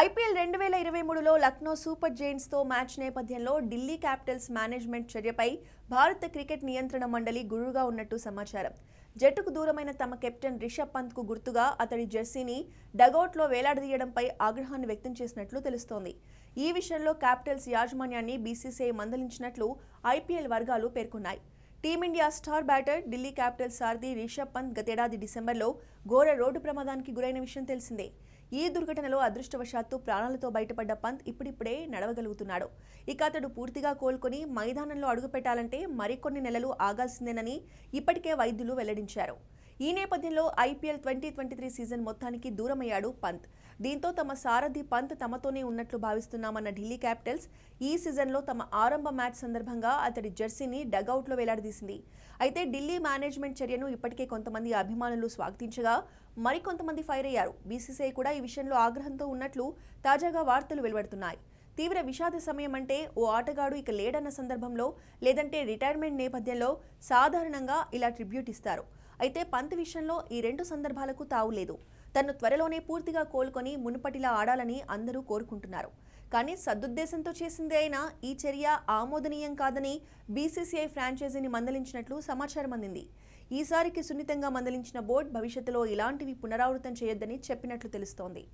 IPL రెండు వేల ఇరవై మూడులో లక్నో సూపర్ జైంట్స్తో మ్యాచ్ నేపథ్యంలో ఢిల్లీ క్యాపిటల్స్ మేనేజ్మెంట్ చర్యపై భారత క్రికెట్ నియంత్రణ మండలి గురువుగా ఉన్నట్టు సమాచారం జట్టుకు దూరమైన తమ కెప్టెన్ రిషబ్ పంత్కు గుర్తుగా అతడి జెర్సీని డగౌట్లో వేలాడదీయడంపై ఆగ్రహాన్ని వ్యక్తం చేసినట్లు తెలుస్తోంది ఈ విషయంలో క్యాపిటల్స్ యాజమాన్యాన్ని బీసీసీఐ మందలించినట్లు ఐపీఎల్ వర్గాలు పేర్కొన్నాయి team India star batter Delhi Capitals సారథి రిషబ్ పంత్ గతేడాది డిసెంబర్లో ఘోర రోడ్డు ప్రమాదానికి గురైన విషయం తెలిసిందే ఈ దుర్ఘటనలో అదృష్టవశాత్తు ప్రాణాలతో బయటపడ్డ పంత్ ఇప్పుడిప్పుడే నడవగలుగుతున్నాడు ఇక అతడు పూర్తిగా కోలుకొని మైదానంలో అడుగుపెట్టాలంటే మరికొన్ని నెలలు ఆగాల్సిందేనని ఇప్పటికే వైద్యులు వెల్లడించారు ఈ నేపథ్యంలో IPL twenty twenty three season మొత్తానికి దూరమయ్యాడు పంత్ దీంతో తమ సారథి పంత్ తమతోనే ఉన్నట్లు భావిస్తున్నామన్న ఢిల్లీ క్యాపిటల్స్ ఈ సీజన్లో తమ ఆరంభ మ్యాచ్ సందర్భంగా అతడి జెర్సీని డగ్అవుట్లో వేలాడదీసింది అయితే ఢిల్లీ మేనేజ్మెంట్ చర్యను ఇప్పటికే కొంతమంది అభిమానులు స్వాగతించగా మరికొంతమంది ఫైర్ అయ్యారు బీసీసీఐ కూడా ఈ విషయంలో ఆగ్రహంతో ఉన్నట్లు తాజాగా వార్తలు వెలువడుతున్నాయి తీవ్ర విషాద సమయం అంటే ఓ ఆటగాడు ఇక లేడన్న సందర్భంలో లేదంటే రిటైర్మెంట్ నేపథ్యంలో సాధారణంగా ఇలా ట్రిబ్యూట్ ఇస్తారు అయితే పంత్ విషయంలో ఈ రెండు సందర్భాలకు తావులేదు తను త్వరలోనే పూర్తిగా కోలుకొని మునుపటిలా ఆడాలని అందరూ కోరుకుంటున్నారు కానీ సదుద్దేశంతో చేసిందే అయినా ఈ చర్య ఆమోదనీయం కాదని బీసీసీఐ ఫ్రాంచైజీని మందలించినట్లు సమాచారం అందింది ఈసారికి సున్నితంగా మందలించిన బోర్డు భవిష్యత్తులో ఇలాంటివి పునరావృతం చేయొద్దని చెప్పినట్లు తెలుస్తోంది